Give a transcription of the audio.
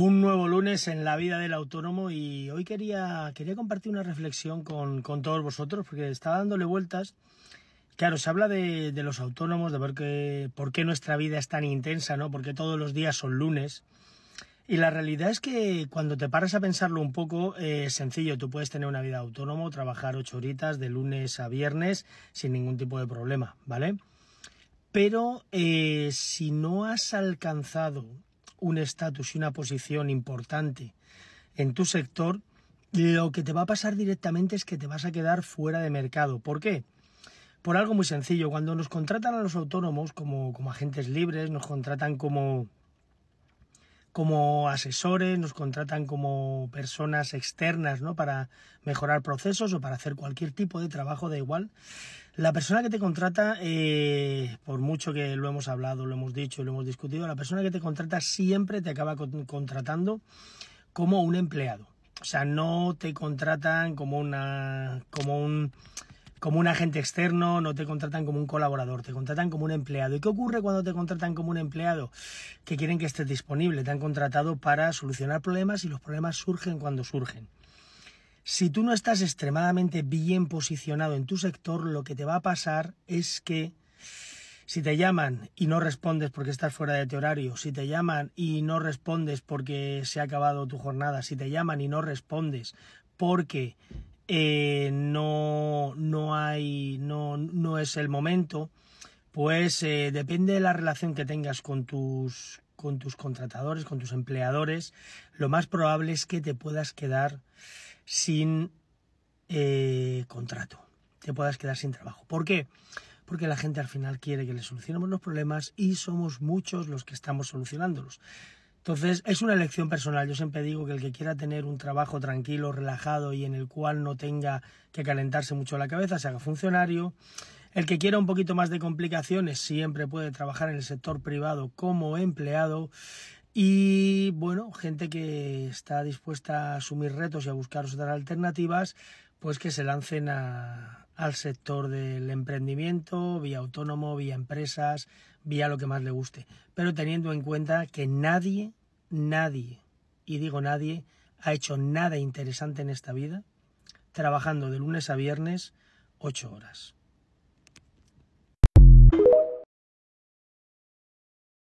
Un nuevo lunes en la vida del autónomo y hoy quería, quería compartir una reflexión con, todos vosotros porque estaba dándole vueltas. Claro, se habla de, los autónomos, de ver qué, por qué nuestra vida es tan intensa, ¿no? Porque todos los días son lunes. Y la realidad es que cuando te paras a pensarlo un poco, eh, es sencillo, tú puedes tener una vida autónomo, trabajar ocho horitas de lunes a viernes sin ningún tipo de problema, ¿vale? Pero eh, si no has alcanzado un estatus y una posición importante en tu sector, lo que te va a pasar directamente es que te vas a quedar fuera de mercado. ¿Por qué? Por algo muy sencillo. Cuando nos contratan a los autónomos como, como agentes libres, nos contratan como, como asesores, nos contratan como personas externas ¿no? para mejorar procesos o para hacer cualquier tipo de trabajo, da igual. La persona que te contrata, eh, por mucho que lo hemos hablado, lo hemos dicho, lo hemos discutido, la persona que te contrata siempre te acaba contratando como un empleado. O sea, no te contratan como una. como un como un agente externo, no te contratan como un colaborador, te contratan como un empleado. ¿Y qué ocurre cuando te contratan como un empleado? Que quieren que estés disponible, te han contratado para solucionar problemas y los problemas surgen cuando surgen. Si tú no estás extremadamente bien posicionado en tu sector, lo que te va a pasar es que si te llaman y no respondes porque estás fuera de tu horario, si te llaman y no respondes porque se ha acabado tu jornada, si te llaman y no respondes porque eh, no es el momento, pues eh, depende de la relación que tengas con tus, con tus contratadores, con tus empleadores, lo más probable es que te puedas quedar sin eh, contrato, te puedas quedar sin trabajo. ¿Por qué? Porque la gente al final quiere que le solucionemos los problemas y somos muchos los que estamos solucionándolos. Entonces, es una elección personal. Yo siempre digo que el que quiera tener un trabajo tranquilo, relajado y en el cual no tenga que calentarse mucho la cabeza, se haga funcionario. El que quiera un poquito más de complicaciones siempre puede trabajar en el sector privado como empleado. Y bueno, gente que está dispuesta a asumir retos y a buscar otras alternativas, pues que se lancen al sector del emprendimiento, vía autónomo, vía empresas, vía lo que más le guste. Pero teniendo en cuenta que nadie, nadie, y digo nadie, ha hecho nada interesante en esta vida trabajando de lunes a viernes ocho horas.